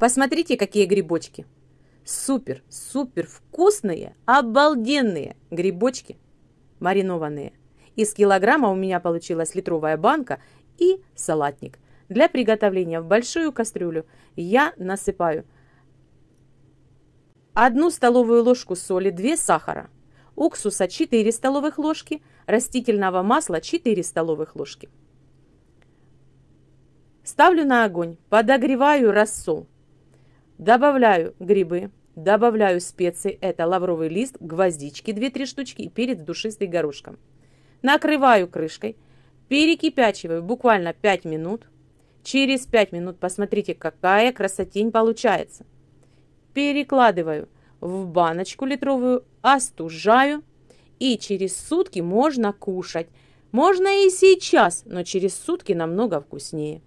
Посмотрите, какие грибочки. Супер, супер вкусные, обалденные грибочки маринованные. Из килограмма у меня получилась литровая банка и салатник. Для приготовления в большую кастрюлю я насыпаю одну столовую ложку соли, 2 сахара, уксуса 4 столовых ложки, растительного масла 4 столовых ложки. Ставлю на огонь, подогреваю рассол. Добавляю грибы, добавляю специи, это лавровый лист, гвоздички, 2-3 штучки и перец душистый горошком. Накрываю крышкой, перекипячиваю буквально 5 минут. Через 5 минут посмотрите, какая красотень получается. Перекладываю в баночку литровую, остужаю и через сутки можно кушать. Можно и сейчас, но через сутки намного вкуснее.